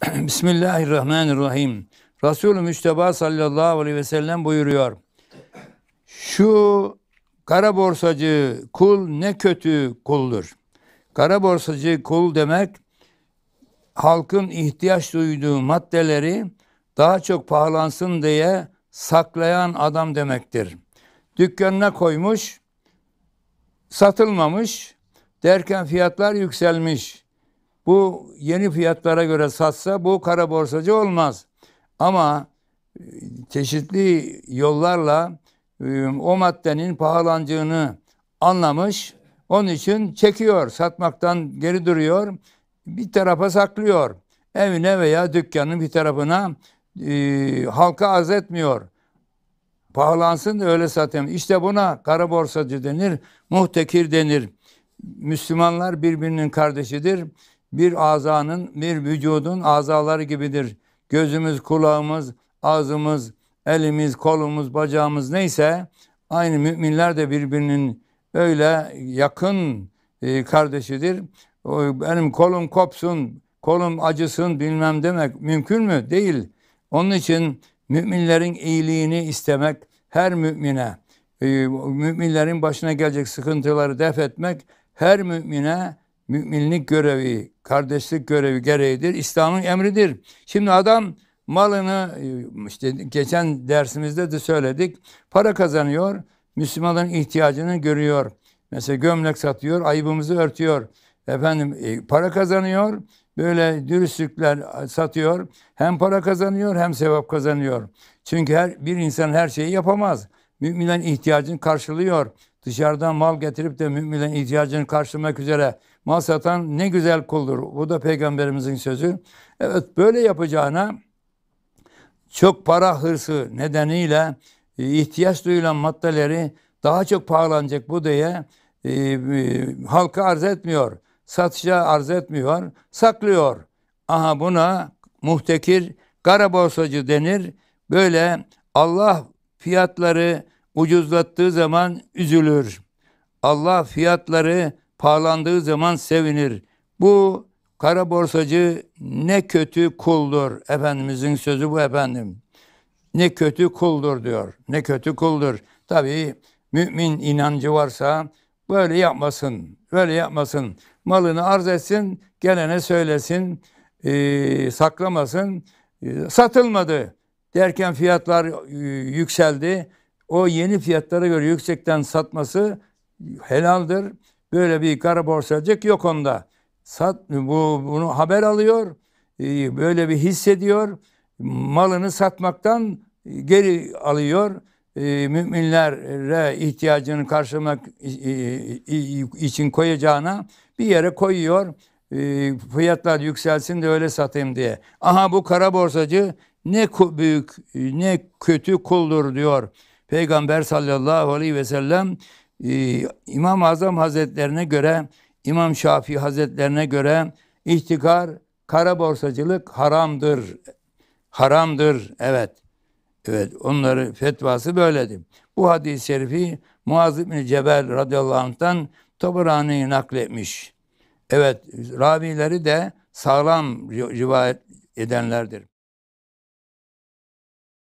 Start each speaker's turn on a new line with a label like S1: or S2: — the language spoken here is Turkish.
S1: Bismillahirrahmanirrahim. Resulü Müşteba sallallahu aleyhi ve sellem buyuruyor. Şu kara borsacı kul ne kötü kuldur. Kara borsacı kul demek halkın ihtiyaç duyduğu maddeleri daha çok pahalansın diye saklayan adam demektir. Dükkanına koymuş, satılmamış, derken fiyatlar yükselmiş bu yeni fiyatlara göre satsa bu kara borsacı olmaz. Ama e, çeşitli yollarla e, o maddenin pahalancığını anlamış. Onun için çekiyor, satmaktan geri duruyor, bir tarafa saklıyor. Evine veya dükkanın bir tarafına e, halka arz etmiyor. Pahalansın da öyle satayım. İşte buna kara borsacı denir, muhtekir denir. Müslümanlar birbirinin kardeşidir bir azanın, bir vücudun azaları gibidir. Gözümüz, kulağımız, ağzımız, elimiz, kolumuz, bacağımız neyse aynı müminler de birbirinin öyle yakın e, kardeşidir. Benim kolum kopsun, kolum acısın bilmem demek mümkün mü? Değil. Onun için müminlerin iyiliğini istemek her mümine, e, müminlerin başına gelecek sıkıntıları def etmek her mümine müminlik görevi, kardeşlik görevi gereğidir. İslam'ın emridir. Şimdi adam malını e, işte geçen dersimizde de söyledik. Para kazanıyor. Müslümanların ihtiyacını görüyor. Mesela gömlek satıyor, ayıbımızı örtüyor. Efendim e, para kazanıyor, böyle dürüstlükler satıyor. Hem para kazanıyor hem sevap kazanıyor. Çünkü her bir insan her şeyi yapamaz. Müminlerin ihtiyacını karşılıyor. Dışarıdan mal getirip de müminlerin ihtiyacını karşılamak üzere Masatan ne güzel kuldur. Bu da peygamberimizin sözü. Evet böyle yapacağına çok para hırsı nedeniyle e, ihtiyaç duyulan maddeleri daha çok pahalanacak bu diye e, e, halka arz etmiyor. Satışa arz etmiyor. Saklıyor. Aha buna muhtekir, kara borsacı denir. Böyle Allah fiyatları ucuzlattığı zaman üzülür. Allah fiyatları pahalandığı zaman sevinir. Bu kara borsacı ne kötü kuldur. Efendimizin sözü bu efendim. Ne kötü kuldur diyor. Ne kötü kuldur. Tabii mümin inancı varsa böyle yapmasın. Böyle yapmasın. Malını arz etsin, gelene söylesin, e, saklamasın. E, satılmadı derken fiyatlar e, yükseldi. O yeni fiyatlara göre yüksekten satması helaldir. Böyle bir kara borsacılık yok onda. Sat, bu, bunu haber alıyor, e, böyle bir hissediyor, malını satmaktan e, geri alıyor. E, müminlere ihtiyacını karşılamak için koyacağına bir yere koyuyor. Fiyatlar yükselsin de öyle satayım diye. Aha bu kara borsacı ne büyük ne kötü kuldur diyor. Peygamber sallallahu aleyhi ve sellem ee, İmam-ı Azam Hazretlerine göre, İmam Şafii Hazretlerine göre ihtikar, kara borsacılık haramdır. Haramdır, evet. Evet, onları fetvası böyledi. Bu hadis-i şerifi Muaz bin Cebel radıyallahu anh'tan Tabarani nakletmiş. Evet, ravileri de sağlam rivayet edenlerdir.